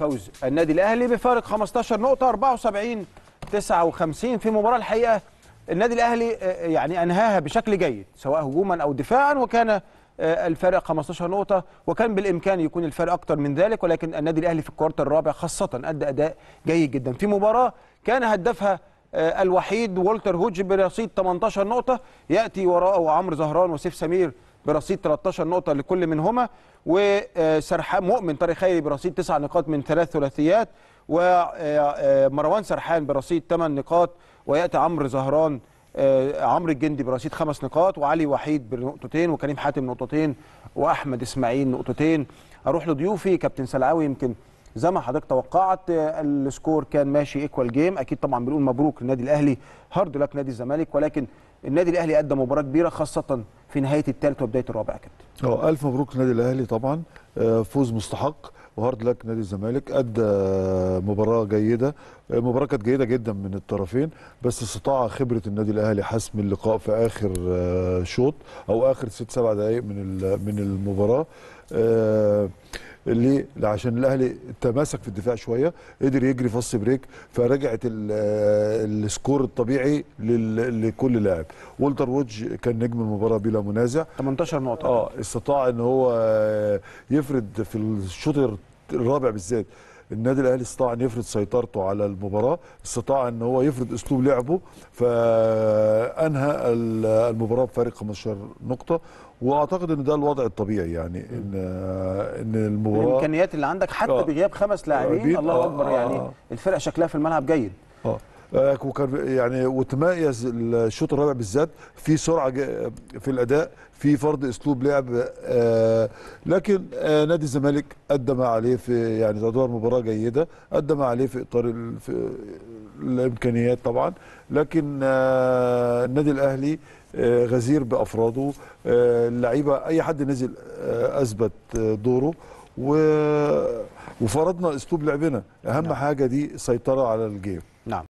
فوز النادي الاهلي بفارق 15 نقطه 74 59 في مباراه الحقيقه النادي الاهلي آه، آه، يعني انهاها بشكل جيد سواء هجوما او دفاعا وكان آه، الفارق 15 نقطه وكان بالامكان يكون الفارق اكتر من ذلك ولكن النادي الاهلي في الكوارتر الرابع خاصه ادى اداء جيد جدا في مباراه كان هدفها الوحيد والتر هوج برصيد 18 نقطه ياتي وراءه عمرو زهران وسيف سمير برصيد 13 نقطة لكل منهما وسرحان مؤمن طارق خيري برصيد 9 نقاط من ثلاث ثلاثيات ومروان آه، آه، سرحان برصيد 8 نقاط ويأتي عمرو زهران آه، عمرو الجندي برصيد خمس نقاط وعلي وحيد بنقطتين وكريم حاتم نقطتين واحمد اسماعيل نقطتين اروح لضيوفي كابتن سلعاوي يمكن زي ما حضرتك توقعت السكور كان ماشي ايكوال جيم اكيد طبعا بنقول مبروك للنادي الاهلي هارد لك نادي الزمالك ولكن النادي الاهلي قدم مباراه كبيره خاصه في نهايه الثالث وبدايه الرابع يا كابتن. اه الف مبروك للنادي الاهلي طبعا أه، فوز مستحق وهارد لك نادي الزمالك ادى مباراه جيده أه، مباراه كانت جيده جدا من الطرفين بس استطاع خبره النادي الاهلي حسم اللقاء في اخر أه، شوط او اخر ست سبع دقائق من من المباراه آه، اللي عشان الاهلي تماسك في الدفاع شويه قدر يجري فص بريك فرجعت آه، السكور الطبيعي لكل لاعب ولتر وودج كان نجم المباراه بلا منازع 18 نقطه اه استطاع ان هو يفرد في الشوط الرابع بالذات النادي الاهلي استطاع ان يفرض سيطرته على المباراه استطاع ان هو يفرض اسلوب لعبه فانهى المباراه بفارق 15 نقطه واعتقد ان ده الوضع الطبيعي يعني ان ان المباراه الامكانيات اللي عندك حتى آه. بغياب خمس لاعبين آه. الله اكبر يعني آه. الفرقه شكلها في الملعب جيد آه، وكان يعني وتميز الشوط الرابع بالذات في سرعه في الاداء في فرض اسلوب لعب آه، لكن آه، نادي الزمالك ادى ما عليه في يعني ادوار مباراه جيده ادى ما عليه في اطار في الامكانيات طبعا لكن النادي الاهلي غزير بافراده اللعيبه اي حد نزل اثبت دوره و... وفرضنا اسلوب لعبنا اهم نعم. حاجه دي سيطره على الجيم